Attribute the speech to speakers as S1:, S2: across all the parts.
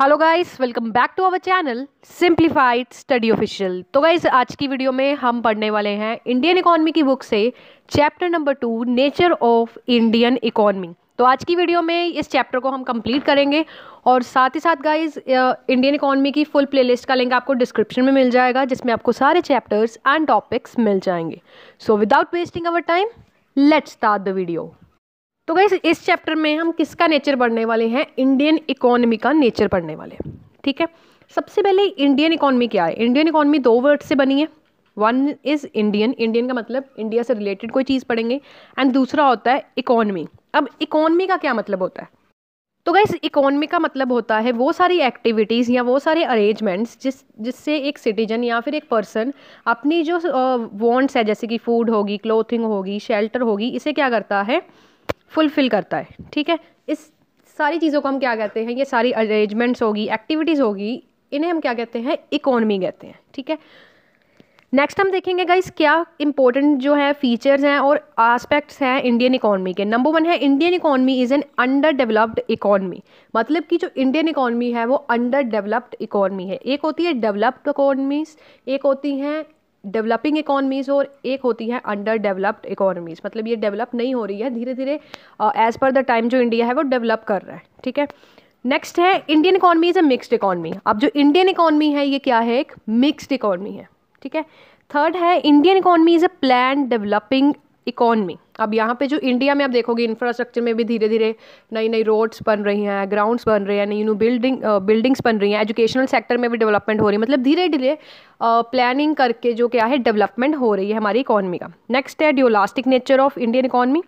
S1: hello guys welcome back to our channel simplified study official तो guys आज की video में हम पढ़ने वाले हैं इंडियन इकोनॉमी की बुक से chapter number two nature of Indian economy तो आज की वीडियो में इस चैप्टर को हम कंप्लीट करेंगे और साथ ही साथ गाइस इंडियन इकोनॉमी की फुल प्ले का लिंक आपको डिस्क्रिप्शन में मिल जाएगा जिसमें आपको सारे चैप्टर्स एंड टॉपिक्स मिल जाएंगे so without wasting our time let's start the video तो गई इस चैप्टर में हम किसका नेचर पढ़ने वाले हैं इंडियन इकोनॉमी का नेचर पढ़ने वाले हैं ठीक है सबसे पहले इंडियन इकोनॉमी क्या है इंडियन इकोनॉमी दो वर्ड से बनी है वन इज़ इंडियन इंडियन का मतलब इंडिया से रिलेटेड कोई चीज़ पढ़ेंगे एंड दूसरा होता है इकोनॉमी अब इकोनॉमी का क्या मतलब होता है तो गैस इकोनॉमी का मतलब होता है वो सारी एक्टिविटीज़ या वो सारे अरेंजमेंट्स जिस जिससे एक सिटीजन या फिर एक पर्सन अपनी जो वॉन्ट्स है जैसे कि फ़ूड होगी क्लोथिंग होगी शेल्टर होगी इसे क्या करता है फुलफ़िल करता है ठीक है इस सारी चीज़ों को हम क्या कहते हैं ये सारी अरेंजमेंट्स होगी एक्टिविटीज़ होगी इन्हें हम क्या कहते हैं इकोनमी कहते हैं ठीक है नेक्स्ट हम देखेंगे गाइस क्या इंपॉर्टेंट जो है फीचर्स हैं और आस्पेक्ट्स हैं इंडियन इकोनॉमी के नंबर वन है Indian economy is an under developed economy मतलब कि जो इंडियन इकोनॉमी है वो अंडर डेवलप्ड इकोनॉमी है एक होती है डेवलप्ड इकोनॉमीज एक होती हैं डेवलपिंग इकोनॉमीज़ और एक होती है अंडर डेवलप्ड इकोनॉमीज़ मतलब ये डेवलप नहीं हो रही है धीरे धीरे एज़ पर द टाइम जो इंडिया है वो डेवलप कर रहा है ठीक है नेक्स्ट है Indian economy is a mixed economy अब जो इंडियन इकोनॉमी है ये क्या है एक मिक्सड इकोनॉमी है ठीक है थर्ड है Indian economy is a plan developing economy अब यहाँ पे जो इंडिया में आप देखोगे इंफ्रास्ट्रक्चर में भी धीरे धीरे नई नई रोड्स बन रही हैं ग्राउंड्स बन रहे हैं नई न्यू बिल्डिंग बिल्डिंग्स बन रही हैं एजुकेशनल सेक्टर में भी डेवलपमेंट हो रही है मतलब धीरे धीरे प्लानिंग करके जो क्या है डेवलपमेंट हो रही है हमारी इकॉनमी का नेक्स्ट है dualistic nature of Indian economy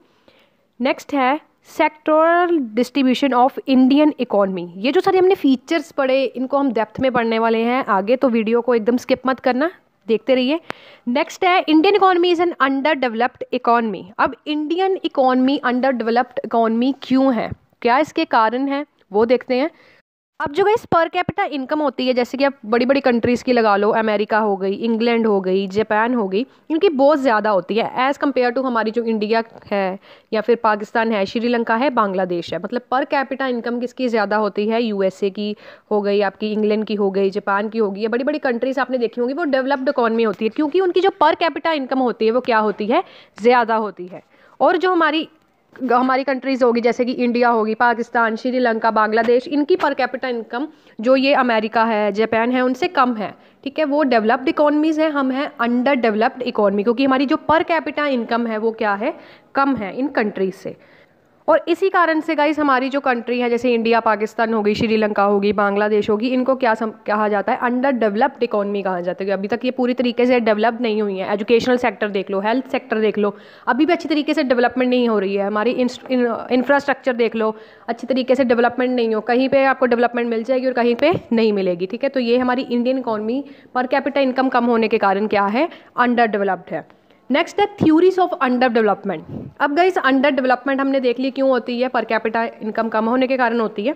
S1: next है sectoral distribution of Indian economy ये जो सारे हमने फीचर्स पढ़े इनको हम डेप्थ में पढ़ने वाले हैं आगे तो वीडियो को एकदम स्किप मत करना देखते रहिए नेक्स्ट है Indian economy is an under developed economy अब Indian economy under developed economy क्यों है क्या इसके कारण हैं वो देखते हैं अब जो गई पर कैपिटा इनकम होती है जैसे कि आप बड़ी बड़ी कंट्रीज़ की लगा लो अमेरिका हो गई इंग्लैंड हो गई जापान हो गई इनकी बहुत ज़्यादा होती है एज़ कम्पेयर टू हमारी जो इंडिया है या फिर पाकिस्तान है श्रीलंका है बांग्लादेश है मतलब पर कैपिटा इनकम किसकी ज़्यादा होती है यू की हो गई आपकी इंग्लैंड की हो गई जापान की होगी या बड़ी बड़ी कंट्रीज़ आपने देखी होंगी वो डेवलप्ड इकॉनमी होती है क्योंकि उनकी जो पर कैपिटा इनकम होती है वो क्या होती है ज़्यादा होती है और जो हमारी हमारी कंट्रीज़ होगी जैसे कि इंडिया होगी पाकिस्तान श्रीलंका बांग्लादेश इनकी पर कैपिटल इनकम जो ये अमेरिका है जापान है उनसे कम है ठीक है वो डेवलप्ड इकोनॉमीज़ हैं हम हैं अंडर डेवलप्ड इकोनॉमी क्योंकि हमारी जो पर कैपिटल इनकम है वो क्या है कम है इन कंट्रीज़ से और इसी कारण से गाइस हमारी जो कंट्री है जैसे इंडिया पाकिस्तान होगी श्रीलंका होगी बांग्लादेश होगी इनको क्या सम, कहा जाता है अंडर डेवलप्ड इकोनॉमी कहा जाता है अभी तक ये पूरी तरीके से डेवलप नहीं हुई है एजुकेशनल सेक्टर देख लो हेल्थ सेक्टर देख लो अभी भी अच्छी तरीके से डेवलपमेंट नहीं हो रही है हमारी इंफ्रास्ट्रक्चर देख लो अच्छी तरीके से डेवलपमेंट नहीं हो कहीं पर आपको डेवलपमेंट मिल जाएगी और कहीं पर नहीं मिलेगी ठीक है तो ये हमारी इंडियन इकोनॉमी पर कैपिटल इनकम कम होने के कारण क्या है अंडर डेवलप्ड है नेक्स्ट है थ्यूरीज ऑफ अंडर डेवलपमेंट अब गई अंडर डेवलपमेंट हमने देख ली क्यों होती है पर कैपिटा इनकम कम होने के कारण होती है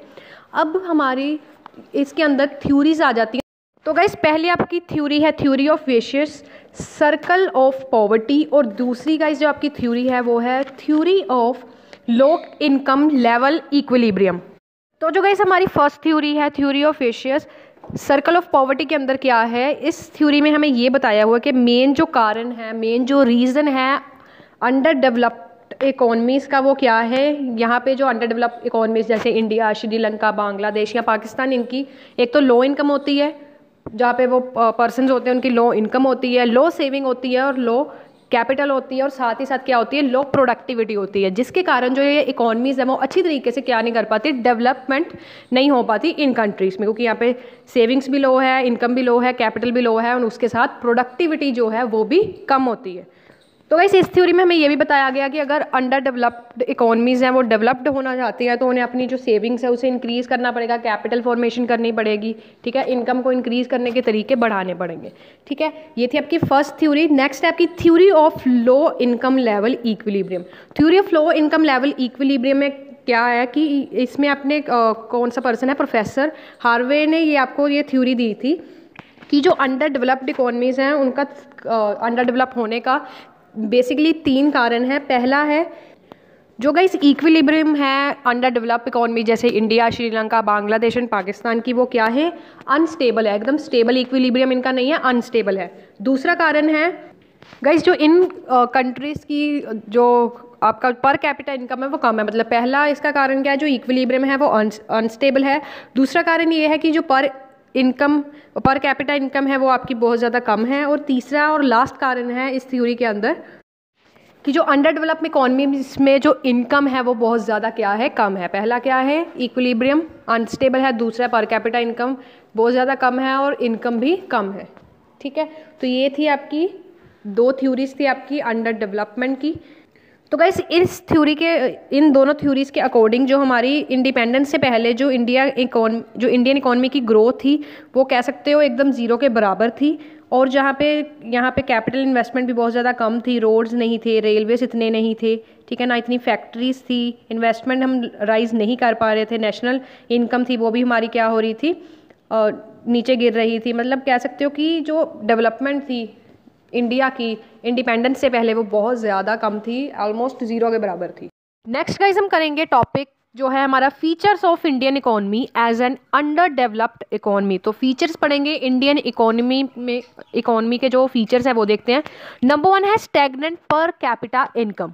S1: अब हमारी इसके अंदर थ्यूरीज आ जाती हैं तो गई पहले आपकी थ्यूरी है theory of vicious circle of poverty और दूसरी गाइज जो आपकी थ्यूरी है वो है theory of low income level equilibrium तो जो गई हमारी फर्स्ट थ्यूरी है theory of vicious circle of poverty के अंदर क्या है इस थ्योरी में हमें ये बताया हुआ कि मेन जो कारण है मेन जो रीज़न है अंडर डेवलप्ड इकोनमीज़ का वो क्या है यहाँ पे जो अंडर डेवलप इकोनमीज़ जैसे इंडिया श्रीलंका बांग्लादेश या पाकिस्तान इनकी एक तो लो इनकम होती है जहाँ पे वो पर्सन होते हैं उनकी लो इनकम होती है लो सेविंग होती है और लो कैपिटल होती है और साथ ही साथ क्या होती है लो प्रोडक्टिविटी होती है जिसके कारण जो ये इकोनॉमीज़ है वो अच्छी तरीके से क्या नहीं कर पाती डेवलपमेंट नहीं हो पाती इन कंट्रीज़ में क्योंकि यहाँ पे सेविंग्स भी लो है इनकम भी लो है कैपिटल भी लो है और उसके साथ प्रोडक्टिविटी जो है वो भी कम होती है तो वैसे इस थ्योरी में हमें यह भी बताया गया कि अगर अंडर डेवलप्ड इकोनॉमीज़ हैं वो डेवलप्ड होना चाहती हैं तो उन्हें अपनी जो सेविंग्स है उसे इंक्रीज़ करना पड़ेगा कैपिटल फॉर्मेशन करनी पड़ेगी ठीक है इनकम को इंक्रीज़ करने के तरीके बढ़ाने पड़ेंगे ठीक है ये थी आपकी फर्स्ट थ्योरी नेक्स्ट है आपकी theory of low income level equilibrium theory of low income level equilibrium में क्या है कि इसमें अपने कौन सा पर्सन है प्रोफेसर हार्वे ने ये आपको ये थ्योरी दी थी कि जो अंडर डेवलप्ड इकोनॉमीज़ हैं उनका अंडर डेवलप होने का बेसिकली तीन कारण हैं पहला है जो गई इक्विलिब्रियम है अंडर डेवलप इकोनॉमी जैसे इंडिया श्रीलंका बांग्लादेश एंड पाकिस्तान की वो क्या है अनस्टेबल है एकदम स्टेबल इक्विलिब्रियम इनका नहीं है अनस्टेबल है दूसरा कारण है गाइस जो इन कंट्रीज़ की जो आपका पर कैपिटल इनकम है वो कम है मतलब पहला इसका कारण क्या है जो इक्विलिब्रियम है वो अनस्टेबल है दूसरा कारण ये है कि जो पर इनकम पर कैपिटा इनकम है वो आपकी बहुत ज़्यादा कम है और तीसरा और लास्ट कारण है इस थ्योरी के अंदर कि जो अंडर डेवलप इकॉनमी में जो इनकम है वो बहुत ज़्यादा क्या है कम है पहला क्या है इक्विलिब्रियम अनस्टेबल है दूसरा पर कैपिटा इनकम बहुत ज़्यादा कम है और इनकम भी कम है ठीक है तो ये थी आपकी दो थ्योरीज थी आपकी अंडर डेवलपमेंट की तो गाइस इस थ्योरी के इन दोनों थ्योरीज़ के अकॉर्डिंग जो हमारी इंडिपेंडेंस से पहले जो इंडिया जो इंडियन इकोनॉमी की ग्रोथ थी वो कह सकते हो एकदम ज़ीरो के बराबर थी और जहाँ पे यहाँ पे कैपिटल इन्वेस्टमेंट भी बहुत ज़्यादा कम थी रोड्स नहीं थे रेलवेज इतने नहीं थे ठीक है ना इतनी फैक्ट्रीज थी इन्वेस्टमेंट हम राइज नहीं कर पा रहे थे नेशनल इनकम थी वो भी हमारी क्या हो रही थी और नीचे गिर रही थी मतलब कह सकते हो कि जो डेवलपमेंट थी इंडिया की इंडिपेंडेंस से पहले वो बहुत ज़्यादा कम थी ऑलमोस्ट ज़ीरो के बराबर थी नेक्स्ट गाइज हम करेंगे टॉपिक जो है हमारा features of Indian economy as an under developed economy तो फीचर्स पढ़ेंगे इंडियन इकोनमी में इकोनमी के जो फीचर्स हैं वो देखते हैं नंबर वन है स्टेगनेंट पर कैपिटा इनकम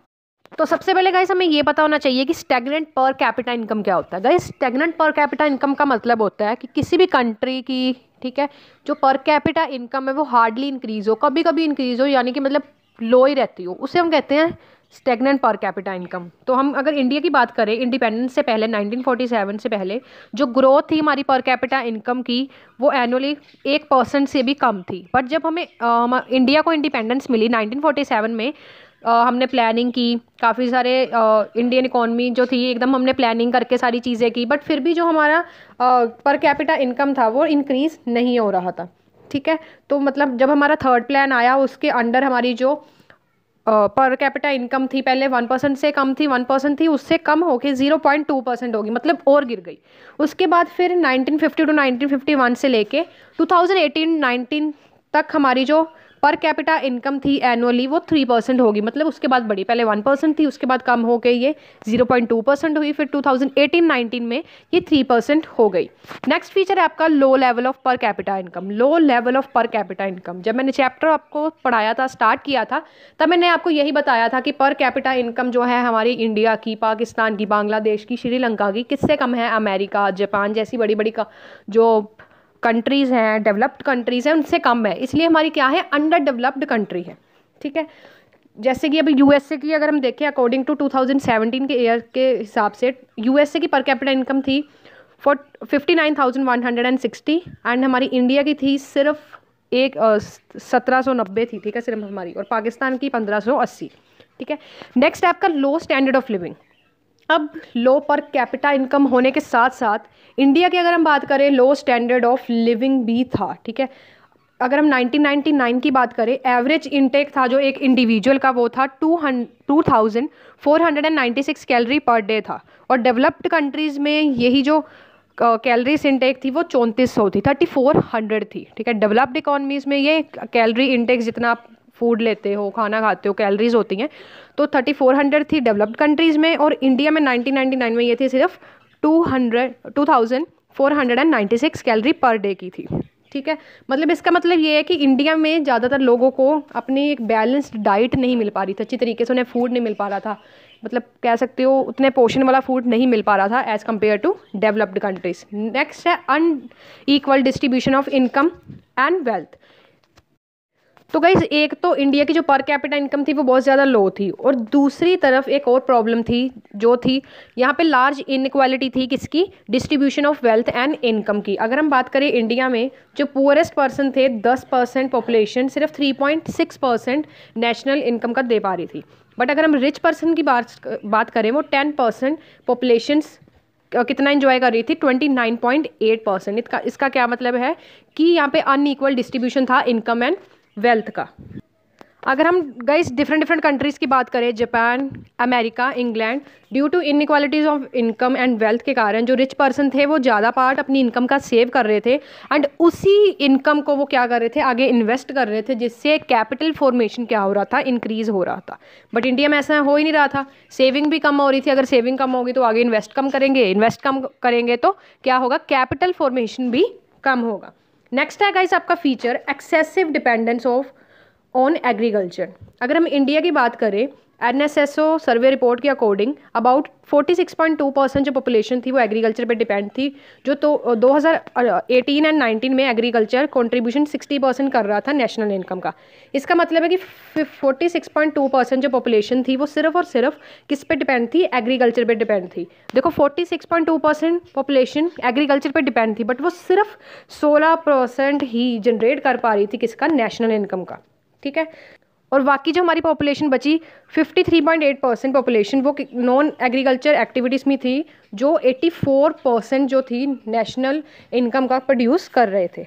S1: तो सबसे पहले गाइस हमें ये पता होना चाहिए कि स्टेगनेंट पर कैपिटा इनकम क्या होता है guys stagnant per capita income का मतलब होता है कि किसी भी कंट्री की ठीक है जो पर कैपिटा इनकम है वो हार्डली इंक्रीज़ हो कभी कभी इंक्रीज़ हो यानी कि मतलब लो ही रहती हो उसे हम कहते हैं स्टेगनेंट पर कैपिटा इनकम तो हम अगर इंडिया की बात करें इंडिपेंडेंस से पहले 1947 से पहले जो ग्रोथ थी हमारी पर कैपिटा इनकम की वो एनुअली एक परसेंट से भी कम थी बट जब हमें आ, इंडिया को इंडिपेंडेंस मिली 1947 में हमने प्लानिंग की काफ़ी सारे इंडियन इकोनमी जो थी एकदम हमने प्लानिंग करके सारी चीज़ें की बट फिर भी जो हमारा पर कैपिटा इनकम था वो इनक्रीज़ नहीं हो रहा था ठीक है तो मतलब जब हमारा थर्ड प्लान आया उसके अंडर हमारी जो पर कैपिटा इनकम थी पहले वन परसेंट से कम थी वन परसेंट थी उससे कम होके ज़ीरो पॉइंट टू परसेंट होगी मतलब और गिर गई उसके बाद फिर nineteen fifty two nineteen fifty one से लेके टू थाउजेंड एटीन नाइनटीन तक हमारी जो पर कैपिटा इनकम थी एनुअली वो थ्री परसेंट होगी मतलब उसके बाद बड़ी पहले वन परसेंट थी उसके बाद कम हो गई ये जीरो पॉइंट टू परसेंट हुई फिर टू थाउजेंड एटीन नाइनटीन में ये थ्री परसेंट हो गई नेक्स्ट फीचर है आपका low level of per capita income low level of per capita income जब मैंने चैप्टर आपको पढ़ाया था स्टार्ट किया था तब मैंने आपको यही बताया था कि पर कैपिटा इनकम जो है हमारी इंडिया की पाकिस्तान की बांग्लादेश की श्रीलंका की किससे कम है अमेरिका जापान जैसी बड़ी बड़ी का जो कंट्रीज़ हैं डेवलप्ड कंट्रीज़ हैं उनसे कम है इसलिए हमारी क्या है अंडर डेवलप्ड कंट्री है ठीक है जैसे कि अभी यूएसए की अगर हम देखें अकॉर्डिंग टू 2017 के ईयर के हिसाब से यूएसए की पर कैपिटल इनकम थी four fifty nine thousand one hundred and sixty and हमारी इंडिया की थी सिर्फ एक सत्रह सौ नब्बे थी ठीक है सिर्फ हमारी और पाकिस्तान की पंद्रह सौ अस्सी ठीक है नेक्स्ट आपका लो स्टैंडर्ड ऑफ लिविंग अब लो पर कैपिटा इनकम होने के साथ साथ इंडिया की अगर हम बात करें लो स्टैंडर्ड ऑफ लिविंग भी था ठीक है अगर हम 1999 की बात करें एवरेज इनटेक था जो एक इंडिविजुअल का वो था two two thousand four hundred and ninety six calorie per day था और डेवलप्ड कंट्रीज़ में यही जो कैलरीज इनटेक थी वो चौंतीस सौ थी थर्टी फोर हंड्रेड थी ठीक है डेवलप्ड इकोनॉमीज़ में ये कैलरी इनटेक जितना फूड लेते हो खाना खाते हो कैलरीज होती हैं तो थर्टी फोर हंड्रेड थी डेवलप्ड कंट्रीज़ में और इंडिया में नाइनटीन नाइन्टी नाइन में ये थी सिर्फ two hundred two thousand four hundred and ninety six calorie per day की थी ठीक है मतलब इसका मतलब ये है कि इंडिया में ज़्यादातर लोगों को अपनी एक बैलेंस्ड डाइट नहीं मिल पा रही थी अच्छी तरीके से उन्हें फूड नहीं मिल पा रहा था मतलब कह सकते हो उतने पोषण वाला फूड नहीं मिल पा रहा था as compare to developed countries next है unequal distribution of income and wealth तो गाइज एक तो इंडिया की जो पर कैपिटा इनकम थी वो बहुत ज़्यादा लो थी और दूसरी तरफ एक और प्रॉब्लम थी जो थी यहाँ पे लार्ज इनक्वालिटी थी किसकी distribution of wealth and income की अगर हम बात करें इंडिया में जो पुअरेस्ट पर्सन थे दस परसेंट पॉपुलेशन सिर्फ three point six percent national income का दे पा रही थी बट अगर हम रिच पर्सन की बात बात करें वो टेन परसेंट पॉपुलेशन कितना इन्जॉय कर रही थी twenty nine point eight percent इसका इसका क्या मतलब है कि यहाँ पे अनईक्वल डिस्ट्रीब्यूशन था इनकम एंड वेल्थ का अगर हम गई डिफरेंट डिफरेंट कंट्रीज़ की बात करें Japan America England due to inequalities of income and wealth के कारण जो रिच पर्सन थे वो ज़्यादा पार्ट अपनी इनकम का सेव कर रहे थे एंड उसी इनकम को वो क्या कर रहे थे आगे इन्वेस्ट कर रहे थे जिससे कैपिटल फॉर्मेशन क्या हो रहा था इंक्रीज़ हो रहा था बट इंडिया में ऐसा हो ही नहीं रहा था सेविंग भी कम हो रही थी अगर सेविंग कम होगी तो आगे इन्वेस्ट कम करेंगे इन्वेस्ट कम करेंगे तो क्या होगा कैपिटल फॉर्मेशन भी कम होगा नेक्स्ट है गाइस आपका feature excessive dependence of on agriculture अगर हम इंडिया की बात करें N S S O survey report के according about forty six point two percent जो पॉपुलेशन थी वो एग्रीकल्चर पे डिपेंड थी जो तो एटीन एंड नाइनटीन में एग्रीकल्चर कंट्रीब्यूशन सिक्सटी परसेंट कर रहा था नेशनल इनकम का इसका मतलब है कि forty six point two percent जो पॉपुलेशन थी वो सिर्फ और सिर्फ किस पे डिपेंड थी एग्रीकल्चर पे डिपेंड थी देखो forty six point two percent population agriculture पर डिपेंड थी बट वो सिर्फ सोलह परसेंट ही जनरेट कर पा रही थी किसका नेशनल इनकम का ठीक है और बाकी जो हमारी पॉपुलेशन बची 53.8 परसेंट पॉपुलेशन वो नॉन एग्रीकल्चर एक्टिविटीज़ में थी जो 84 परसेंट जो थी नेशनल इनकम का प्रोड्यूस कर रहे थे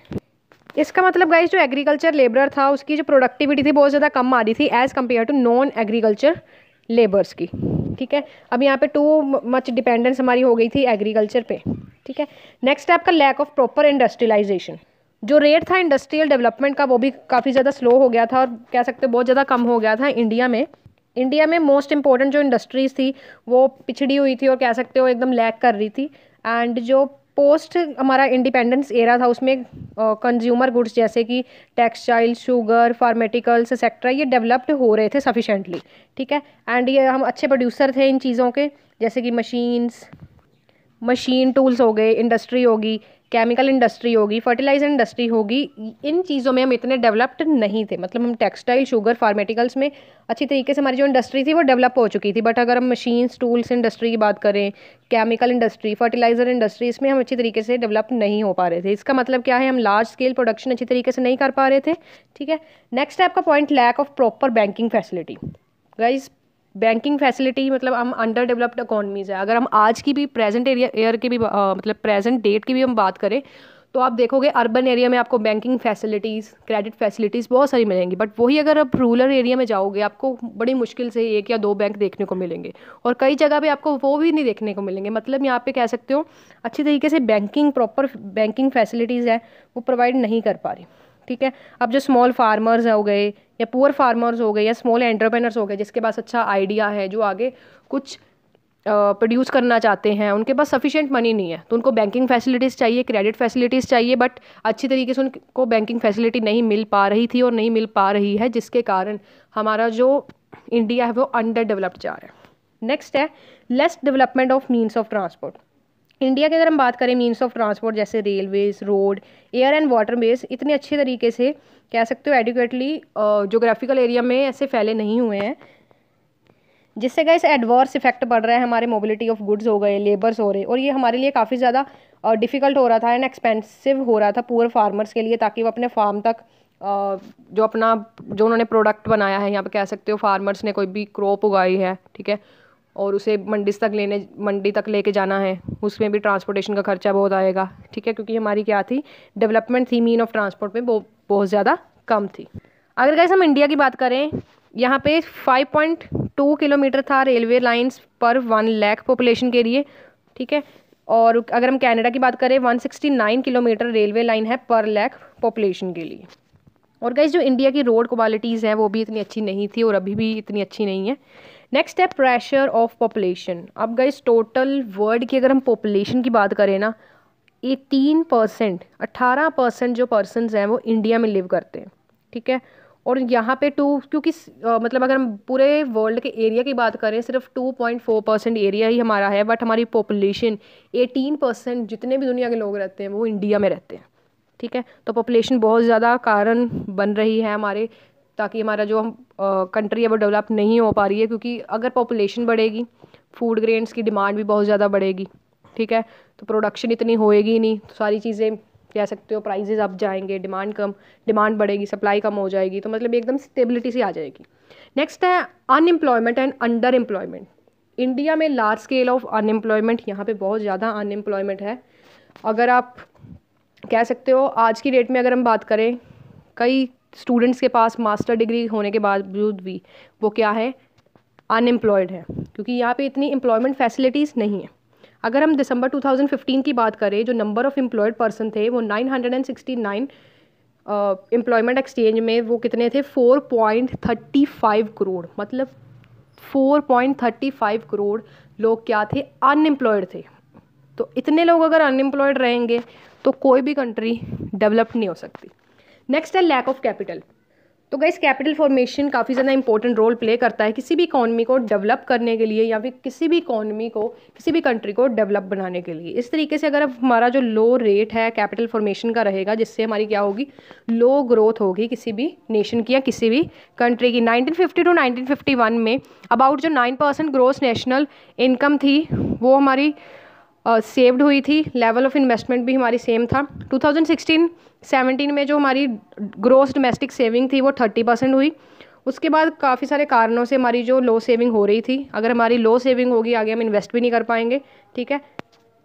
S1: इसका मतलब गाइज जो एग्रीकल्चर लेबर था उसकी जो प्रोडक्टिविटी थी बहुत ज़्यादा कम आ रही थी as compare to non agriculture labours की ठीक है अब यहाँ पे टू मच डिपेंडेंस हमारी हो गई थी एग्रीकल्चर पे ठीक है नेक्स्ट है आपका लैक ऑफ प्रॉपर इंडस्ट्रियलाइजेशन जो रेट था इंडस्ट्रियल डेवलपमेंट का वो भी काफ़ी ज़्यादा स्लो हो गया था और कह सकते बहुत ज़्यादा कम हो गया था इंडिया में इंडिया में मोस्ट इंपॉर्टेंट जो इंडस्ट्रीज़ थी वो पिछड़ी हुई थी और कह सकते हो एकदम लैक कर रही थी एंड जो पोस्ट हमारा इंडिपेंडेंस एरा था उसमें कंज्यूमर गुड्स जैसे कि टेक्सटाइल शुगर फार्मेटिकल्स एक्सेट्रा ये डेवलप्ड हो रहे थे सफिशेंटली ठीक है एंड ये हम अच्छे प्रोड्यूसर थे इन चीज़ों के जैसे कि मशीन्स मशीन टूल्स हो गए इंडस्ट्री होगी केमिकल इंडस्ट्री होगी फर्टिलाइजर इंडस्ट्री होगी इन चीज़ों में हम इतने डेवलप्ड नहीं थे मतलब हम टेक्सटाइल शुगर फार्मेटिकल्स में अच्छी तरीके से हमारी जो इंडस्ट्री थी वो डेवलप हो चुकी थी बट अगर हम मशीन्स टूल्स इंडस्ट्री की बात करें केमिकल इंडस्ट्री फर्टिलाइजर इंडस्ट्री इसमें हम अच्छी तरीके से डेवलप नहीं हो पा रहे थे इसका मतलब क्या है हम लार्ज स्केल प्रोडक्शन अच्छी तरीके से नहीं कर पा रहे थे ठीक है नेक्स्ट है आपका point lack of proper banking facility guys banking facility मतलब हम अंडर डेवलप्ड इकोनॉमीज़ है अगर हम आज की भी प्रेजेंट एरिया एयर की भी आ, मतलब प्रेजेंट डेट की भी हम बात करें तो आप देखोगे अर्बन एरिया में आपको बैंकिंग फैसिलिटीज़ क्रेडिट फैसिलिटीज़ बहुत सारी मिलेंगी बट वही अगर आप रूरल एरिया में जाओगे आपको बड़ी मुश्किल से एक या दो बैंक देखने को मिलेंगे और कई जगह पे आपको वो भी नहीं देखने को मिलेंगे मतलब यहाँ पे कह सकते हो अच्छी तरीके से बैंकिंग प्रॉपर बैंकिंग फैसिलिटीज़ है वो प्रोवाइड नहीं कर पा रही ठीक है अब जो स्मॉल फार्मर्स हो गए या पुअर फार्मर्स हो गए या स्मॉल एंटरप्रेनर्स हो गए जिसके पास अच्छा आइडिया है जो आगे कुछ प्रोड्यूस करना चाहते हैं उनके पास सफिशेंट मनी नहीं है तो उनको बैंकिंग फैसिलिटीज़ चाहिए क्रेडिट फैसिलिटीज़ चाहिए बट अच्छी तरीके से उनको बैंकिंग फैसिलिटी नहीं मिल पा रही थी और नहीं मिल पा रही है जिसके कारण हमारा जो इंडिया है वो अंडर डेवलप्ड जा रहा है नेक्स्ट है less development of means of transport India की अगर हम बात करें मीन्स ऑफ ट्रांसपोर्ट जैसे railways road air and water base इतने अच्छे तरीके से कह सकते हो एडिकुएटली जोग्राफिकल एरिया में ऐसे फैले नहीं हुए हैं जिससे गए एडवर्स इफेक्ट पड़ रहा है हमारे मोबिलिटी ऑफ गुड्स हो गए लेबर्स हो रहे और ये हमारे लिए काफ़ी ज़्यादा डिफ़िकल्ट हो रहा था एंड एक्सपेंसिव हो रहा था पुअर फार्मर्स के लिए ताकि वो अपने फार्म तक जो अपना जो उन्होंने प्रोडक्ट बनाया है यहाँ पे कह सकते हो फार्मर्स ने कोई भी क्रॉप उगाई है ठीक है और उसे मंडी तक लेने मंडी तक लेके जाना है उसमें भी ट्रांसपोर्टेशन का खर्चा बहुत आएगा ठीक है क्योंकि हमारी क्या थी डेवलपमेंट थी मीन ऑफ ट्रांसपोर्ट में बहुत बहुत ज़्यादा कम थी अगर गैस हम इंडिया की बात करें यहाँ पे 5.2 किलोमीटर था रेलवे लाइंस पर वन लैख पॉपुलेशन के लिए ठीक है और अगर हम कैनेडा की बात करें 169 किलोमीटर रेलवे लाइन है पर लैख पॉपुलेशन के लिए और कैसे जो इंडिया की रोड क्वालिटीज़ हैं वो भी इतनी अच्छी नहीं थी और अभी भी इतनी अच्छी नहीं है नेक्स्ट है प्रेशर ऑफ पॉपुलेशन अब गाइस टोटल वर्ल्ड की अगर हम पॉपुलेशन की बात करें ना एटीन परसेंट अट्ठारह परसेंट जो पर्सनस हैं वो इंडिया में लिव करते हैं ठीक है और यहाँ पे टू क्योंकि आ, मतलब अगर हम पूरे वर्ल्ड के एरिया की बात करें सिर्फ two point four percent area ही हमारा है बट हमारी पॉपुलेशन एटीन परसेंट जितने भी दुनिया के लोग रहते हैं वो इंडिया में रहते हैं ठीक है तो पॉपुलेशन बहुत ज़्यादा कारण बन रही है हमारे ताकि हमारा जो हम कंट्री है वो डेवलप नहीं हो पा रही है क्योंकि अगर पॉपुलेशन बढ़ेगी फूड ग्रेन्स की डिमांड भी बहुत ज़्यादा बढ़ेगी ठीक है तो प्रोडक्शन इतनी होएगी नहीं तो सारी चीज़ें कह सकते हो प्राइजेज़ अप जाएंगे डिमांड कम डिमांड बढ़ेगी सप्लाई कम हो जाएगी तो मतलब एकदम स्टेबिलिटी सी आ जाएगी नेक्स्ट है unemployment and under employment India में लार्ज स्केल ऑफ अनएम्प्लॉयमेंट यहाँ पे बहुत ज़्यादा अनएम्प्लॉयमेंट है अगर आप कह सकते हो आज की डेट में अगर हम बात करें कई स्टूडेंट्स के पास मास्टर डिग्री होने के बावजूद भी वो क्या है अनएम्प्लॉयड है क्योंकि यहाँ पे इतनी एम्प्लॉयमेंट फैसिलिटीज़ नहीं है अगर हम दिसंबर 2015 की बात करें जो नंबर ऑफ़ एम्प्लॉयड पर्सन थे वो 969 एम्प्लॉयमेंट एक्सचेंज में वो कितने थे 4.35 करोड़ मतलब 4.35 करोड़ लोग क्या थे अनएम्प्लॉयड थे तो इतने लोग अगर अनएम्प्लॉयड रहेंगे तो कोई भी कंट्री डेवलप्ड नहीं हो सकती नेक्स्ट है लैक ऑफ कैपिटल तो गई कैपिटल फॉर्मेशन काफ़ी ज़्यादा इंपॉर्टेंट रोल प्ले करता है किसी भी इकॉनमी को डेवलप करने के लिए या फिर किसी भी इकॉनमी को किसी भी कंट्री को डेवलप बनाने के लिए इस तरीके से अगर हमारा जो लो रेट है कैपिटल फॉर्मेशन का रहेगा जिससे हमारी क्या होगी लो ग्रोथ होगी किसी भी नेशन की या किसी भी कंट्री की फिफ्टी टू वन में अबाउट जो nine percent growth national income थी वो हमारी सेव्ड हुई थी लेवल ऑफ इन्वेस्टमेंट भी हमारी सेम था 2016 17 में जो हमारी ग्रोस डोमेस्टिक सेविंग थी वो 30 परसेंट हुई उसके बाद काफ़ी सारे कारणों से हमारी जो लो सेविंग हो रही थी अगर हमारी लो सेविंग होगी आगे हम इन्वेस्ट भी नहीं कर पाएंगे ठीक है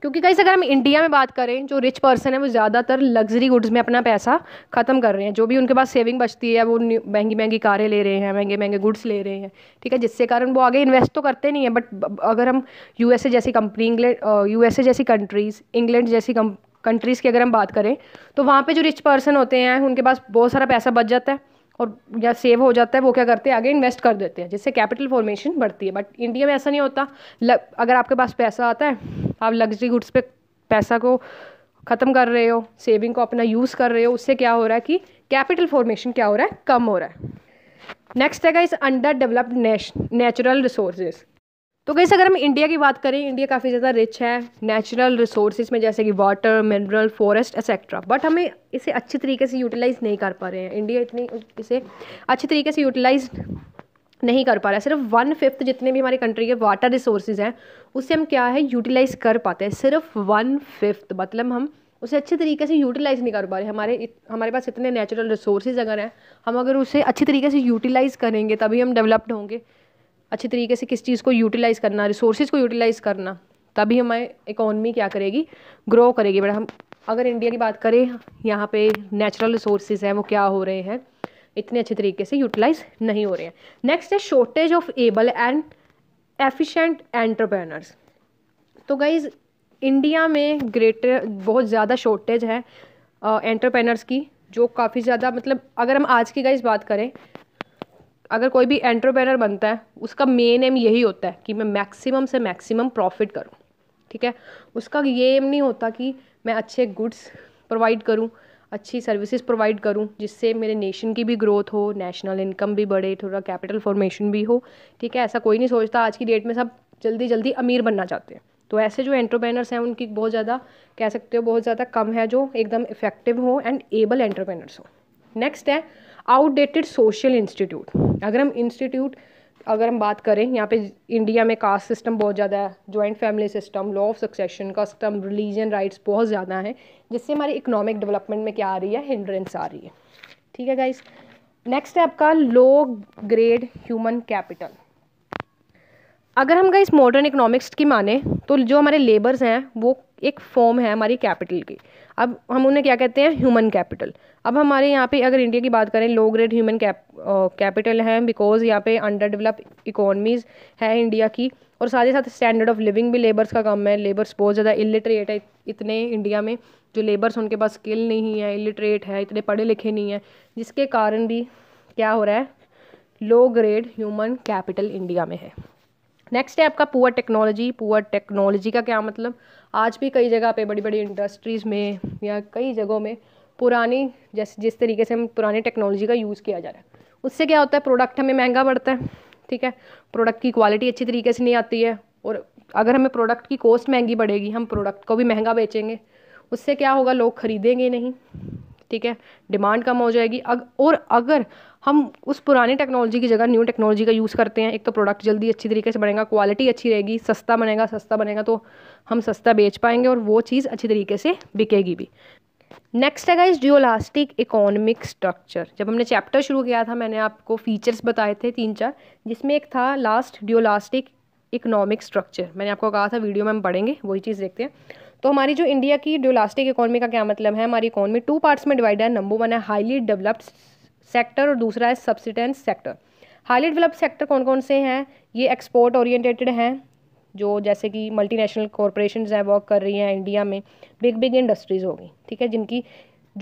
S1: क्योंकि कहीं अगर हम इंडिया में बात करें जो रिच पर्सन है वो ज़्यादातर लग्जरी गुड्स में अपना पैसा ख़त्म कर रहे हैं जो भी उनके पास सेविंग बचती है वो महंगी महंगी कारें ले रहे हैं महंगे महंगे गुड्स ले रहे हैं ठीक है जिससे कारण वो आगे इन्वेस्ट तो करते नहीं है बट अगर हम यू जैसी कंपनी इंग्लैंड यू जैसी कंट्रीज़ इंग्लैंड जैसी कंट्रीज़ की अगर हम बात करें तो वहाँ पर जो रिच पर्सन होते हैं उनके पास बहुत सारा पैसा बच जाता है और या सेव हो जाता है वो क्या करते हैं आगे इन्वेस्ट कर देते हैं जिससे कैपिटल फॉर्मेशन बढ़ती है बट इंडिया में ऐसा नहीं होता लग, अगर आपके पास पैसा आता है आप लग्जरी गुड्स पे पैसा को ख़त्म कर रहे हो सेविंग को अपना यूज़ कर रहे हो उससे क्या हो रहा है कि कैपिटल फॉर्मेशन क्या हो रहा है कम हो रहा है नेक्स्ट है इस अंडर डेवलप्ड नेचुरल रिसोर्सेज तो कैसे अगर हम इंडिया की बात करें इंडिया काफ़ी ज़्यादा रिच है नेचुरल रिसोर्सेज में जैसे कि water mineral forest etcetera but हमें इसे अच्छे तरीके से यूटिलाइज़ नहीं कर पा रहे हैं इंडिया इतनी इसे अच्छे तरीके से यूटिलाइज़ नहीं कर पा रहा है सिर्फ वन फिफ्थ जितने भी हमारी कंट्री के वाटर रिसोर्सेज हैं उससे हम क्या है यूटिलाइज़ कर पाते हैं सिर्फ वन फिफ्थ मतलब हम उसे अच्छे तरीके से यूटिलाइज़ नहीं कर पा रहे हमारे हमारे पास इतने नेचुरल रिसोर्सेज अगर हैं हम अगर उसे अच्छे तरीके से यूटिलाइज़ करेंगे तभी हम डेवलप्ड होंगे अच्छे तरीके से किस चीज़ को यूटिलाइज़ करना रिसोर्सेज को यूटिलाइज़ करना तभी हमारी इकोनमी क्या करेगी ग्रो करेगी बट हम अगर इंडिया की बात करें यहाँ पे नेचुरल रिसोर्सेज हैं वो क्या हो रहे हैं इतने अच्छे तरीके से यूटिलाइज नहीं हो रहे हैं नेक्स्ट है shortage of able and efficient entrepreneurs तो गाइज इंडिया में ग्रेटर बहुत ज़्यादा शॉर्टेज है एंटरप्रेनर्स की जो काफ़ी ज़्यादा मतलब अगर हम आज की गाइज बात करें अगर कोई भी एंट्रप्रेनर बनता है उसका मेन एम यही होता है कि मैं मैक्सिमम से मैक्सिमम प्रॉफिट करूँ ठीक है उसका ये एम नहीं होता कि मैं अच्छे गुड्स प्रोवाइड करूँ अच्छी सर्विसेज प्रोवाइड करूं जिससे मेरे नेशन की भी ग्रोथ हो नेशनल इनकम भी बढ़े थोड़ा कैपिटल फॉर्मेशन भी हो ठीक है ऐसा कोई नहीं सोचता आज की डेट में सब जल्दी जल्दी अमीर बनना चाहते हैं तो ऐसे जो एंटरप्रेनर्स हैं उनकी बहुत ज़्यादा कह सकते हो बहुत ज़्यादा कम है जो एकदम इफेक्टिव हो एंड एबल एंटरप्रेनर्स हो नेक्स्ट है आउटडेटेड सोशल इंस्टीट्यूट अगर हम इंस्टीट्यूट अगर हम बात करें यहाँ पे इंडिया में कास्ट सिस्टम बहुत ज़्यादा है joint family system law of succession custom religion rites बहुत ज़्यादा हैं जिससे हमारी इकोनॉमिक डेवलपमेंट में क्या आ रही है हिंड्रेंस आ रही है ठीक है गाइस नेक्स्ट है आपका लो ग्रेड ह्यूमन कैपिटल अगर हम गाइस मॉडर्न इकोनॉमिक्स की माने तो जो हमारे लेबर्स हैं वो एक फॉर्म है हमारी कैपिटल की अब हम उन्हें क्या कहते हैं ह्यूमन कैपिटल अब हमारे यहाँ पे अगर इंडिया की बात करें लो ग्रेड ह्यूमन कैपिटल है बिकॉज यहाँ पे अंडर डेवलप इकोनमीज़ है इंडिया की और साथ ही साथ स्टैंडर्ड ऑफ लिविंग भी लेबर्स का कम है लेबर्स बहुत ज़्यादा इलिटरेट है इतने इंडिया में जो लेबर्स उनके पास स्किल नहीं है इलिटरेट है इतने पढ़े लिखे नहीं हैं जिसके कारण भी क्या हो रहा है low grade human capital India में है नेक्स्ट है आपका पुअर टेक्नोलॉजी पुअर टेक्नोलॉजी का क्या मतलब आज भी कई जगह पे बड़ी बड़ी इंडस्ट्रीज़ में या कई जगहों में पुरानी जैसे जिस तरीके से हम पुराने टेक्नोलॉजी का यूज़ किया जा रहा है उससे क्या होता है प्रोडक्ट हमें महंगा पड़ता है ठीक है प्रोडक्ट की क्वालिटी अच्छी तरीके से नहीं आती है और अगर हमें प्रोडक्ट की कॉस्ट महंगी बढ़ेगी हम प्रोडक्ट को भी महंगा बेचेंगे उससे क्या होगा लोग खरीदेंगे नहीं ठीक है डिमांड कम हो जाएगी अग, और अगर हम उस पुरानी टेक्नोलॉजी की जगह न्यू टेक्नोलॉजी का यूज़ करते हैं एक तो प्रोडक्ट जल्दी अच्छी तरीके से बनेगा क्वालिटी अच्छी रहेगी सस्ता बनेगा सस्ता बनेगा तो हम सस्ता बेच पाएंगे और वो चीज़ अच्छी तरीके से बिकेगी भी नेक्स्ट है इस जियोलास्टिक इकोनॉमिक स्ट्रक्चर जब हमने चैप्टर शुरू किया था मैंने आपको फीचर्स बताए थे तीन चार जिसमें एक था लास्ट डियोलास्टिक इकोनॉमिक स्ट्रक्चर मैंने आपको कहा था वीडियो में हम पढ़ेंगे वही चीज़ देखते हैं तो हमारी जो इंडिया की डियोलास्टिक इकोनॉमी का क्या मतलब है हमारी इकोनॉमी टू पार्ट्स में डिवाइड है नंबर वन है हाईली डेवलप्ड सेक्टर और दूसरा है subsistence sector highly developed sector कौन कौन से हैं ये एक्सपोर्ट ओरिएंटेटेड हैं जो जैसे कि मल्टीनेशनल कॉरपोरेशन हैं वर्क कर रही हैं इंडिया में बिग बिग इंडस्ट्रीज़ होगी ठीक है जिनकी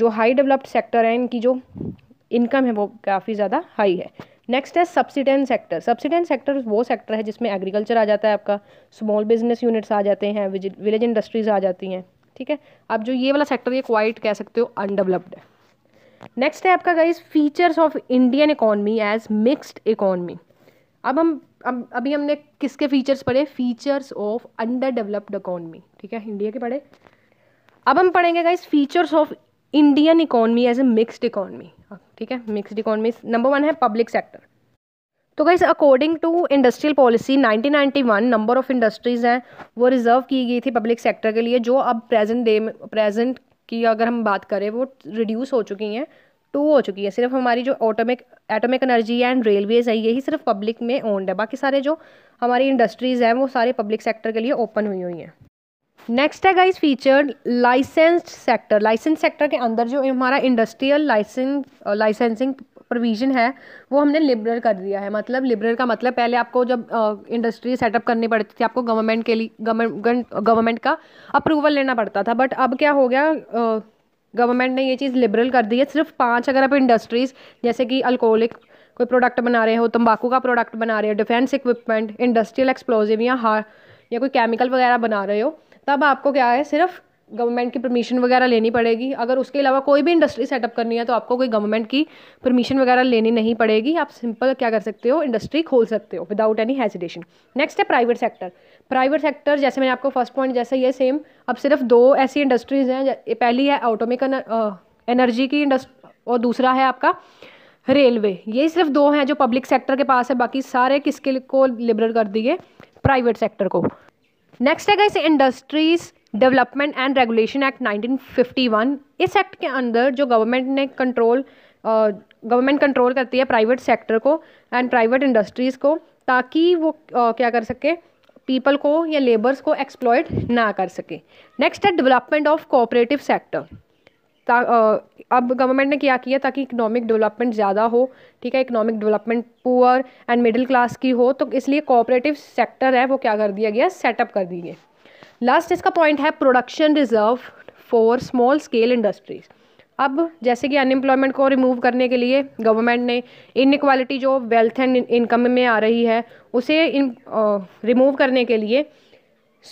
S1: जो हाई डेवलप्ड सेक्टर है इनकी जो इनकम है वो काफ़ी ज़्यादा हाई है नेक्स्ट है सब्सिडेंस सेक्टर सब्सिडेंस सेक्टर वो सेक्टर है जिसमें एग्रीकल्चर आ जाता है आपका स्मॉल बिजनेस यूनिट्स आ जाते हैं विलेज इंडस्ट्रीज़ आ जाती हैं ठीक है अब जो ये वाला सेक्टर ये क्वाइट कह सकते हो अनडेवलप्ड है नेक्स्ट है आपका guys features of Indian economy as mixed economy अब हम अब अभी हमने किसके फीचर्स पढ़े features of under developed economy ठीक है इंडिया के पढ़े अब हम पढ़ेंगे guys features of Indian economy as a mixed economy ठीक है मिक्सड इकोनॉमी नंबर वन है पब्लिक सेक्टर तो guys according to industrial policy 1991 number of industries हैं वो रिजर्व की गई थी पब्लिक सेक्टर के लिए जो अब प्रेजेंट डे में प्रेजेंट की अगर हम बात करें वो रिड्यूस हो चुकी हैं टू हो चुकी है सिर्फ हमारी जो atomic atomic energy and railways है यही सिर्फ पब्लिक में ओन्ड है बाकी सारे जो हमारी इंडस्ट्रीज़ हैं वो सारे पब्लिक सेक्टर के लिए ओपन हुई हुई हैं नेक्स्ट है guys feature licensed sector licence sector के अंदर जो हमारा इंडस्ट्रियल लाइसेंस लाइसेंसिंग प्रोविज़न है वो हमने लिबरल कर दिया है मतलब लिबरल का मतलब पहले आपको जब इंडस्ट्री सेटअप करनी पड़ती थी आपको गवर्नमेंट के लिए गवर्नमेंट का अप्रूवल लेना पड़ता था बट अब क्या हो गया गवर्नमेंट ने ये चीज़ लिबरल कर दी है सिर्फ पाँच अगर आप इंडस्ट्रीज़ जैसे कि अल्कोहलिक कोई प्रोडक्ट बना रहे हो तंबाकू का प्रोडक्ट बना रहे हो डिफेंस इक्विपमेंट इंडस्ट्रियल एक्सप्लोजिव या हार या कोई केमिकल वगैरह बना रहे हो तब आपको क्या है सिर्फ गवर्नमेंट की परमिशन वगैरह लेनी पड़ेगी अगर उसके अलावा कोई भी इंडस्ट्री सेटअप करनी है तो आपको कोई गवर्नमेंट की परमिशन वगैरह लेनी नहीं पड़ेगी आप सिंपल क्या कर सकते हो इंडस्ट्री खोल सकते हो विदाउट एनी हेजिटेशन नेक्स्ट है प्राइवेट सेक्टर प्राइवेट सेक्टर जैसे मैंने आपको फर्स्ट पॉइंट जैसा ये सेम अब सिर्फ दो ऐसी इंडस्ट्रीज़ हैं पहली है ऑटोमिक एनर्जी की इंडस्ट और दूसरा है आपका रेलवे ये सिर्फ दो हैं जो पब्लिक सेक्टर के पास है बाकी सारे किसके को लिबरल कर दिए प्राइवेट सेक्टर को नेक्स्ट है कैसे industries development and regulation act 1951 इस एक्ट के अंदर जो गवर्नमेंट ने कंट्रोल गवर्नमेंट कंट्रोल करती है प्राइवेट सेक्टर को एंड प्राइवेट इंडस्ट्रीज़ को ताकि वो uh, क्या कर सके पीपल को या लेबर्स को एक्सप्लॉयड ना कर सके नेक्स्ट है डेवलपमेंट ऑफ कोऑपरेटिव सेक्टर अब गवर्नमेंट ने क्या किया ताकि इकोनॉमिक डेवलपमेंट ज़्यादा हो ठीक है economic development poor and middle class की हो तो इसलिए कोऑपरेटिव सेक्टर है वो क्या कर दिया गया सेटअप कर दिए लास्ट इसका पॉइंट है production reserve for small scale industries अब जैसे कि अनएम्प्लॉयमेंट को रिमूव करने के लिए गवर्नमेंट ने इनक्वालिटी जो वेल्थ एंड इनकम में आ रही है उसे इन रिमूव करने के लिए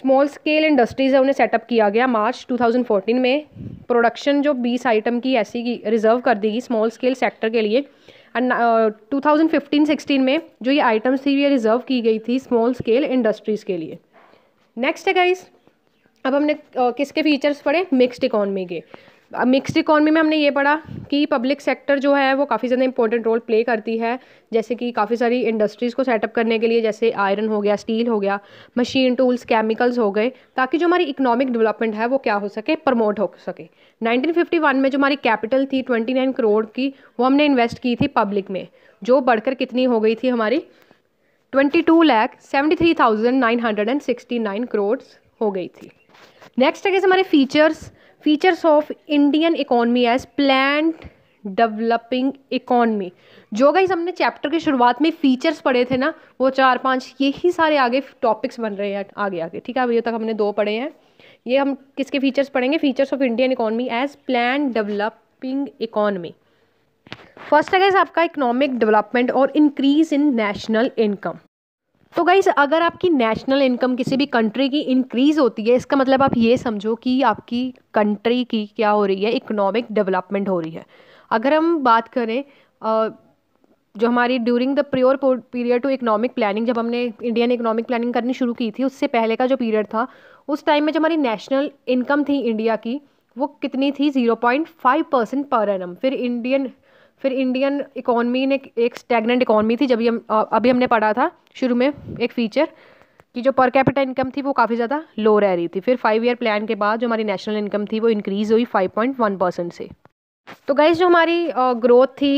S1: स्मॉल स्केल इंडस्ट्रीज़ है उन्हें सेटअप किया गया मार्च 2014 में प्रोडक्शन जो 20 आइटम की ऐसी की रिजर्व कर दी गई स्मॉल स्केल सेक्टर के लिए एंड टू थाउजेंड फिफ्टीन में जो ये आइटम्स थी ये रिजर्व की गई थी स्मॉल स्केल इंडस्ट्रीज़ के लिए नेक्स्ट है गाइज़ अब हमने किसके फीचर्स पढ़े मिक्सड इकॉनमी के अब मिक्सड इकॉनमी में हमने ये पढ़ा कि पब्लिक सेक्टर जो है वो काफ़ी ज़्यादा इंपॉर्टेंट रोल प्ले करती है जैसे कि काफ़ी सारी इंडस्ट्रीज़ को सेटअप करने के लिए जैसे आयरन हो गया स्टील हो गया मशीन टूल्स केमिकल्स हो गए ताकि जो हमारी इकोनॉमिक डेवलपमेंट है वो क्या हो सके प्रमोट हो सके 1951 में जो हमारी कैपिटल थी 29 करोड़ की वो हमने इन्वेस्ट की थी पब्लिक में जो बढ़कर कितनी हो गई थी हमारी twenty two lakh seventy three thousand nine hundred and sixty nine crore हो गई थी नेक्स्ट है कैसे हमारे features features of Indian economy as plan developing economy जो गई हमने चैप्टर की शुरुआत में फीचर्स पढ़े थे ना वो चार पांच यही सारे आगे टॉपिक्स बन रहे हैं आगे आगे ठीक है अभी तक हमने दो पढ़े हैं ये हम किसके फीचर्स पढ़ेंगे features of Indian economy as plan developing economy first है गैस आपका इकोनॉमिक डेवलपमेंट और इंक्रीज इन नेशनल इनकम तो गाइस अगर आपकी नेशनल इनकम किसी भी कंट्री की इंक्रीज़ होती है इसका मतलब आप ये समझो कि आपकी कंट्री की क्या हो रही है इकोनॉमिक डेवलपमेंट हो रही है अगर हम बात करें आ, जो हमारी during the pure period to economic planning जब हमने इंडियन इकोनॉमिक प्लानिंग करनी शुरू की थी उससे पहले का जो पीरियड था उस टाइम में जो हमारी नेशनल इनकम थी इंडिया की वो कितनी थी zero point five percent per annum फिर इंडियन फिर इंडियन इकोनमी ने एक स्टेगनेंट इकोनमी थी जब हम अभी हमने पढ़ा था शुरू में एक फीचर कि जो पर कैपिटा इनकम थी वो काफ़ी ज़्यादा लो रह रही थी फिर फाइव ईयर प्लान के बाद जो हमारी नेशनल इनकम थी वो इंक्रीज़ हुई फाइव पॉइंट वन परसेंट से तो गाइज जो हमारी ग्रोथ थी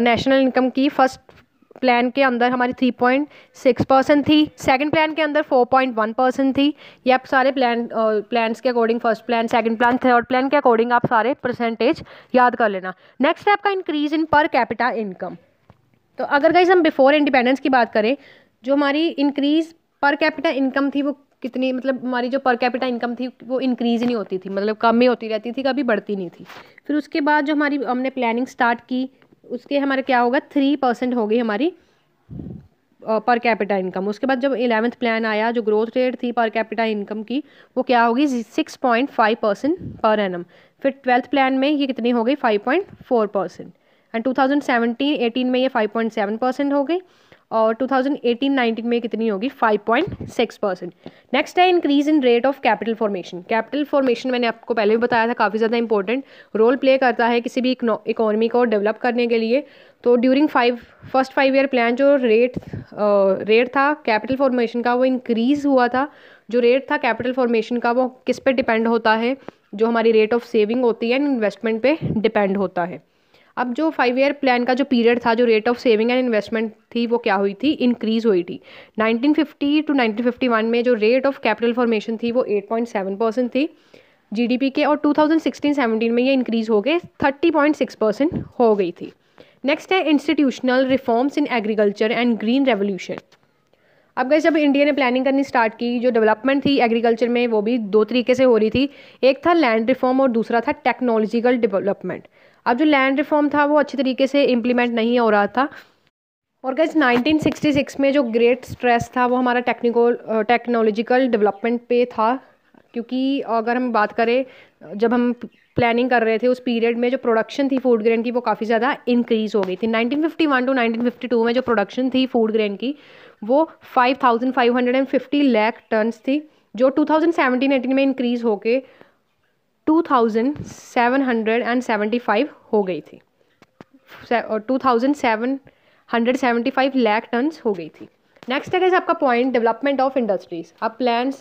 S1: नेशनल इनकम की फर्स्ट प्लान के अंदर हमारी थ्री पॉइंट सिक्स परसेंट थी सेकंड प्लान के अंदर फोर पॉइंट वन परसेंट थी ये आप सारे प्लान प्लान्स के according first plan second plan third plan के अकॉर्डिंग आप सारे परसेंटेज याद कर लेना नेक्स्ट है आपका इंक्रीज इन पर कैपिटा इनकम तो अगर गाइज हम बिफोर इंडिपेंडेंस की बात करें जो हमारी इंक्रीज पर कैपिटा इनकम थी वो कितनी मतलब हमारी जो पर कैपिटा इनकम थी वो इंक्रीज नहीं होती थी मतलब कम ही होती रहती थी कभी बढ़ती नहीं थी फिर उसके बाद जो हमारी हमने प्लानिंग स्टार्ट की उसके हमारा क्या होगा थ्री परसेंट होगी हमारी पर कैपिटा इनकम उसके बाद जब इलेवंथ प्लान आया जो ग्रोथ रेट थी पर कैपिटा इनकम की वो क्या होगी सिक्स पॉइंट फाइव परसेंट पर एन फिर ट्वेल्थ प्लान में ये कितनी हो गई five point four percent and two thousand seventeen eighteen में ये फाइव पॉइंट सेवन परसेंट हो गई और 2018-19 में कितनी होगी 5.6 परसेंट नेक्स्ट है increase in rate of capital formation capital formation मैंने आपको पहले भी बताया था काफ़ी ज़्यादा इंपॉर्टेंट रोल प्ले करता है किसी भी इकोनॉमी को डेवलप करने के लिए तो during five first five year plan जो रेट रेट uh, था कैपिटल फॉर्मेशन का वो इंक्रीज़ हुआ था जो रेट था कैपिटल फॉर्मेशन का वो किस पे डिपेंड होता है जो हमारी रेट ऑफ सेविंग होती है इन्वेस्टमेंट पे डिपेंड होता है अब जो फाइव ईयर प्लान का जो पीरियड था जो rate of saving and investment थी वो क्या हुई थी इंक्रीज़ हुई थी 1950 टू 1951 में जो रेट ऑफ कैपिटल फॉर्मेशन थी वो 8.7 परसेंट थी जीडीपी के और 2016-17 में ये इंक्रीज़ हो गए 30.6 परसेंट हो गई थी नेक्स्ट है institutional reforms in agriculture and green revolution अब गए जब इंडिया ने प्लानिंग करनी स्टार्ट की जो डेवलपमेंट थी एग्रीकल्चर में वो भी दो तरीके से हो रही थी एक था लैंड रिफॉर्म और दूसरा था टेक्नोलॉजिकल डेवलपमेंट अब जो लैंड रिफॉर्म था वो अच्छे तरीके से इम्प्लीमेंट नहीं हो रहा था और गैस 1966 में जो ग्रेट स्ट्रेस था वो हमारा टेक्निकल टेक्नोलॉजिकल डेवलपमेंट पे था क्योंकि अगर हम बात करें जब हम प्लानिंग कर रहे थे उस पीरियड में जो प्रोडक्शन थी फूड ग्रेन की वो काफ़ी ज़्यादा इंक्रीज़ हो गई थी 1951 टू 1952 में जो प्रोडक्शन थी फूड ग्रेन की वो 5,550 लाख टन्स थी जो 2017-18 में इंक्रीज़ होके 2,775 हो गई थी और 2,775 लाख टन्स हो गई थी नेक्स्ट है आपका पॉइंट डेवलपमेंट ऑफ इंडस्ट्रीज़ अब प्लान्स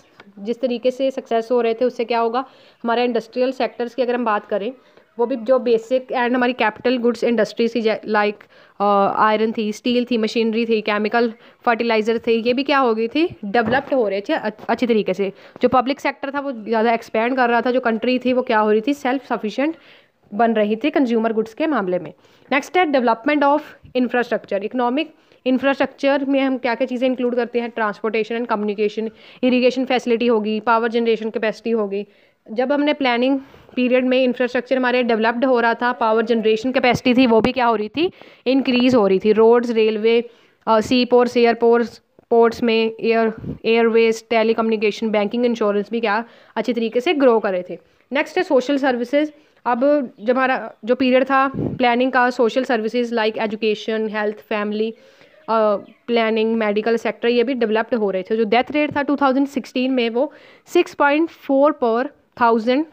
S1: जिस तरीके से सक्सेस हो रहे थे उससे क्या होगा हमारे इंडस्ट्रियल सेक्टर्स की अगर हम बात करें वो भी जो बेसिक एंड हमारी कैपिटल गुड्स इंडस्ट्रीज थी लाइक आयरन uh, थी स्टील थी मशीनरी थी केमिकल फर्टिलाइज़र थे ये भी क्या हो गई थी डेवलप्ड हो रहे थे अच्छी तरीके से जो पब्लिक सेक्टर था वो ज़्यादा एक्सपेंड कर रहा था जो कंट्री थी वो क्या हो रही थी सेल्फ सफिशेंट बन रही थी कंज्यूमर गुड्स के मामले में नेक्स्ट है development of infrastructure economic infrastructure में हम क्या क्या चीज़ें इंक्लूड करते हैं transportation and communication irrigation facility होगी पावर जनरेशन कैपेसिटी होगी जब हमने प्लानिंग पीरियड में इंफ्रास्ट्रक्चर हमारे डेवलप्ड हो रहा था पावर जनरेशन कैपेसिटी थी वो भी क्या हो रही थी इंक्रीज़ हो रही थी roads railway seaports airports ports में air airways telecommunication banking insurance भी क्या अच्छे तरीके से ग्रो कर रहे थे नेक्स्ट है सोशल सर्विसेज अब जब हमारा जो पीरियड था प्लानिंग का social services like education health family planning medical sector ये भी डेवलप्ड हो रहे थे जो डेथ रेट था 2016 में वो 6.4 पर थाउजेंड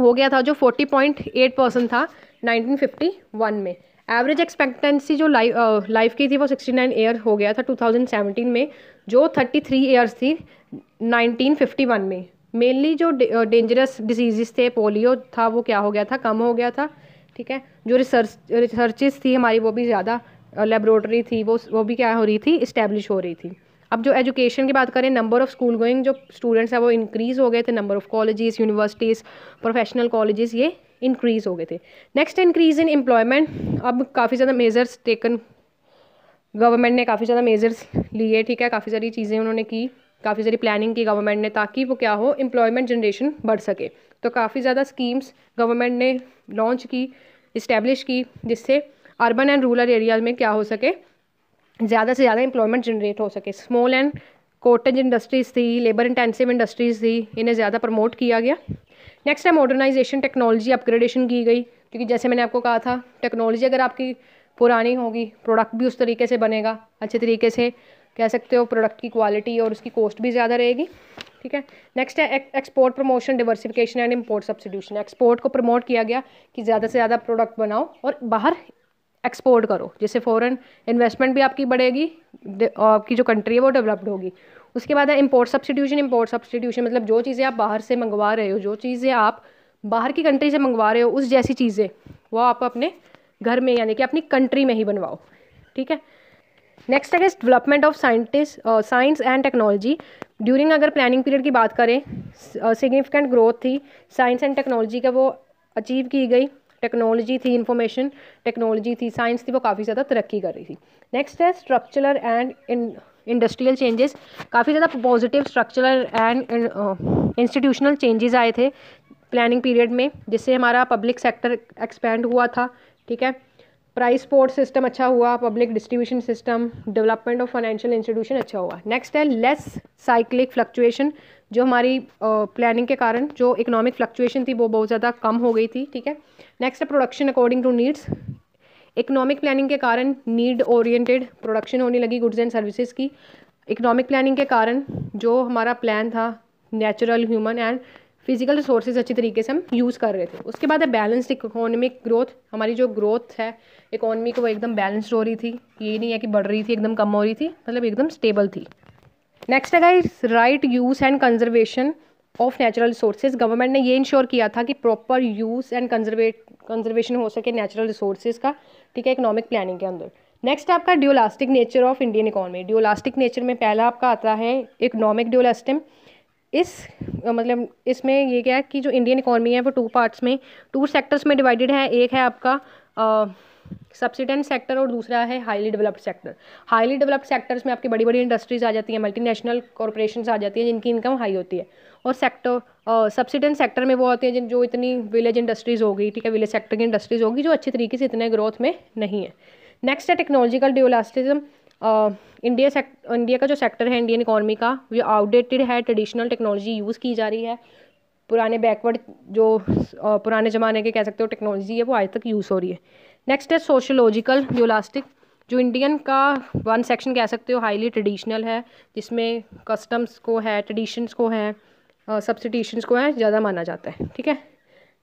S1: हो गया था जो फोर्टी पॉइंट एट परसेंट था नाइनटीन फिफ्टी वन में एवरेज एक्सपेक्टेंसी जो लाइफ लाइफ uh, की थी वो सिक्सटी नाइन ईयर हो गया था टू थाउजेंड सेवेंटीन में जो थर्टी थ्री ईयर्स थी नाइनटीन फिफ्टी वन में मेनली जो डेंजरस डिजीज़ uh, थे पोलियो था वो क्या हो गया था कम हो गया था ठीक है जो रिसर्च रिसर्चेस थी हमारी वो भी ज़्यादा लेबोरेटरी uh, थी वो वो भी क्या हो रही थी इस्टेब्लिश हो रही थी अब जो एजुकेशन की बात करें नंबर ऑफ़ स्कूल गोइंग जो स्टूडेंट्स हैं वो इंक्रीज़ हो गए थे number of colleges universities professional colleges ये इंक्रीज़ हो गए थे नेक्स्ट इंक्रीज़ इन एम्प्लॉयमेंट अब काफ़ी ज़्यादा मेजर्स टेकन गवर्नमेंट ने काफ़ी ज़्यादा मेजर्स लिए ठीक है काफ़ी सारी चीज़ें उन्होंने की काफ़ी सारी प्लानिंग की गवर्नमेंट ने ताकि वो क्या हो एम्प्लॉयमेंट जनरेशन बढ़ सके तो काफ़ी ज़्यादा स्कीम्स गवर्नमेंट ने लॉन्च की इस्टेब्लिश की जिससे अर्बन एंड रूरल एरियाज में क्या हो सके ज़्यादा से ज़्यादा एम्प्लॉयमेंट जनरेट हो सके स्मॉल एंड कॉटेज इंडस्ट्रीज़ थी लेबर इंटेंसिव इंडस्ट्रीज़ थी इन्हें ज़्यादा प्रमोट किया गया नेक्स्ट है मॉडर्नाइजेशन टेक्नोलॉजी अपग्रेडेशन की गई क्योंकि जैसे मैंने आपको कहा था टेक्नोलॉजी अगर आपकी पुरानी होगी प्रोडक्ट भी उस तरीके से बनेगा अच्छे तरीके से कह सकते हो प्रोडक्ट की क्वालिटी और उसकी कॉस्ट भी ज़्यादा रहेगी ठीक है नेक्स्ट है export promotion diversification and import substitution export को प्रमोट किया गया कि ज़्यादा से ज़्यादा प्रोडक्ट बनाओ और बाहर एक्सपोर्ट करो जिससे फ़ॉरन इन्वेस्टमेंट भी आपकी बढ़ेगी आपकी जो कंट्री है वो डेवलप्ड होगी उसके बाद है इम्पोर्ट सब्सटीट्यूशन इम्पोर्ट सब्सटीट्यूशन मतलब जो चीज़ें आप बाहर से मंगवा रहे हो जो चीज़ें आप बाहर की कंट्री से मंगवा रहे हो उस जैसी चीज़ें वो आप अपने घर में यानी कि अपनी कंट्री में ही बनवाओ ठीक है नेक्स्ट है development of scientist science and technology during अगर प्लानिंग पीरियड की बात करें सिग्निफिकेंट uh, ग्रोथ थी साइंस एंड टेक्नोलॉजी का वो अचीव की गई टेक्नोलॉजी थी इन्फॉर्मेशन टेक्नोलॉजी थी साइंस थी वो काफ़ी ज़्यादा तरक्की कर रही थी नेक्स्ट है स्ट्रक्चरल एंड इंडस्ट्रियल चेंजेस काफ़ी ज़्यादा positive structural and institutional changes आए थे प्लानिंग पीरियड में जिससे हमारा पब्लिक सेक्टर एक्सपेंड हुआ था ठीक है प्राइस पोर्ट सिस्टम अच्छा हुआ public distribution system development of financial institution अच्छा हुआ नेक्स्ट है लेस साइक्लिक फ्लक्चुएशन जो हमारी प्लानिंग uh, के कारण जो इकोनॉमिक फ्लक्चुएशन थी वो बहुत ज़्यादा कम हो गई थी ठीक है नेक्स्ट है production according to needs economic planning के कारण नीड ओरिएंटेड प्रोडक्शन होने लगी गुड्स एंड सर्विसेज की इकोनॉमिक प्लानिंग के कारण जो हमारा प्लान था natural human and physical resources अच्छी तरीके से हम यूज़ कर रहे थे उसके बाद है बैलेंस्ड इकोनॉमिक ग्रोथ हमारी जो ग्रोथ है इकोनॉमी को वो एकदम बैलेंस्ड हो रही थी ये नहीं है कि बढ़ रही थी एकदम कम हो रही थी मतलब एकदम स्टेबल थी नेक्स्ट है guys right use and conservation of natural resources government ने ये इंश्योर किया था कि proper use and conserve conservation हो सके नेचुरल रिसोर्सेज का ठीक है इकोनॉमिक प्लानिंग के अंदर नेक्स्ट आपका dualistic nature of Indian economy dualistic nature में पहला आपका आता है इकोनॉमिक ड्योलास्टम इस मतलब इसमें ये क्या है कि जो इंडियन इकोनॉमी है वो टू पार्ट्स में टू सेक्टर्स में डिवाइडेड है एक है आपका सब्सिडेंट सेक्टर और दूसरा है highly developed sector highly developed sectors में आपकी बड़ी बड़ी इंडस्ट्रीज आ जाती हैं मल्टीनेशनल कॉरपोरेशन आ जाती हैं जिनकी इनकम हाई होती है और सेक्टर सब्सिडेंट सेक्टर में वो होते हैं जिन जो इतनी विलेज इंडस्ट्रीज़ होगी ठीक है विलेज सेक्टर की इंडस्ट्रीज़ होगी जो अच्छी तरीके से इतने ग्रोथ में नहीं है नेक्स्ट है technological dualism India sect India का जो सेक्टर है इंडियन इकोनॉमी का वो आउटडेटेड है ट्रेडिशनल टेक्नोलॉजी यूज़ की जा रही है पुराने बैकवर्ड जो पुराने ज़माने के कह सकते हो टेक्नोलॉजी है वो आज तक यूज़ हो रही है नेक्स्ट है सोशोलॉजिकल ड्योलास्टिक जो इंडियन का वन सेक्शन कह सकते हो हाईली ट्रेडिशनल है जिसमें कस्टम्स को है ट्रेडिशंस को है uh, को है ज़्यादा माना जाता है ठीक है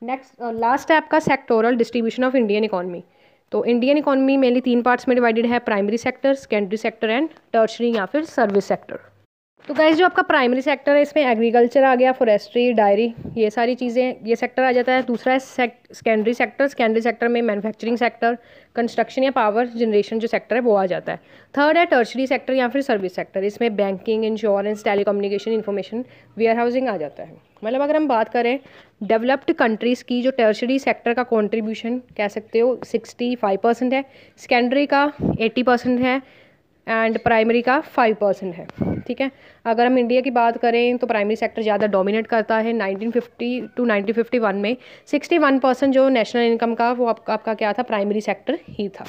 S1: नेक्स्ट लास्ट है आपका sectoral distribution of Indian economy तो इंडियन इकोनॉमी मेनली तीन पार्ट्स में डिवाइडेड है primary sector secondary sector and tertiary या फिर सर्विस सेक्टर तो गाइज जो आपका प्राइमरी सेक्टर है इसमें एग्रीकल्चर आ गया फॉरेस्ट्री डायरी ये सारी चीज़ें ये सेक्टर आ जाता है दूसरा है सेकेंडरी सेक्टर सेकेंडरी सेक्टर में मैन्युफैक्चरिंग सेक्टर कंस्ट्रक्शन या पावर जनरेशन जो सेक्टर है वो आ जाता है थर्ड है टर्शरी सेक्टर या फिर सर्विस सेक्टर इसमें banking insurance telecommunication information warehousing आ जाता है मतलब अगर हम बात करें डेवलप्ड कंट्रीज़ की जो टर्शरी सेक्टर का कॉन्ट्रीब्यूशन कह सकते हो सिक्सटी परसेंट है सेकेंडरी का एट्टी परसेंट है एंड प्राइमरी का फाइव परसेंट है ठीक है अगर हम इंडिया की बात करें तो प्राइमरी सेक्टर ज़्यादा डोमिनेट करता है 1950 टू 1951 में 61 परसेंट जो नेशनल इनकम का वो आप, आपका क्या था प्राइमरी सेक्टर ही था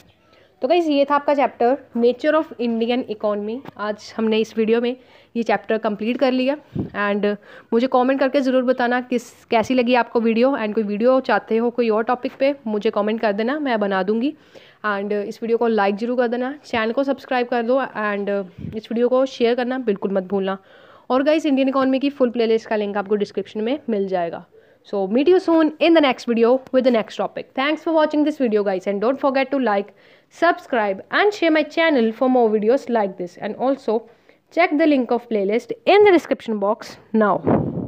S1: तो कहीं ये था आपका chapter nature of Indian economy आज हमने इस वीडियो में ये चैप्टर कंप्लीट कर लिया एंड मुझे कमेंट करके ज़रूर बताना किस कैसी लगी आपको वीडियो एंड कोई वीडियो चाहते हो कोई और टॉपिक पे मुझे कमेंट कर देना मैं बना दूंगी एंड uh, इस वीडियो को लाइक जरूर कर देना चैनल को सब्सक्राइब कर दो एंड uh, इस वीडियो को शेयर करना बिल्कुल मत भूलना और गाइस इंडियन इकोनॉमी की फुल प्लेलिस्ट का लिंक आपको डिस्क्रिप्शन में मिल जाएगा so meet you soon in the next video with the next topic thanks for watching this video guys and don't forget to like subscribe and share my channel for more videos like this and also check the link of playlist in the description box now